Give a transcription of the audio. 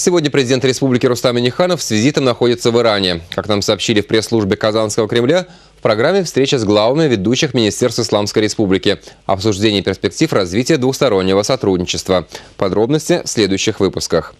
Сегодня президент республики Рустам Миниханов с визитом находится в Иране. Как нам сообщили в пресс-службе Казанского Кремля, в программе встреча с главными ведущих министерства Исламской Республики, обсуждение перспектив развития двустороннего сотрудничества. Подробности в следующих выпусках.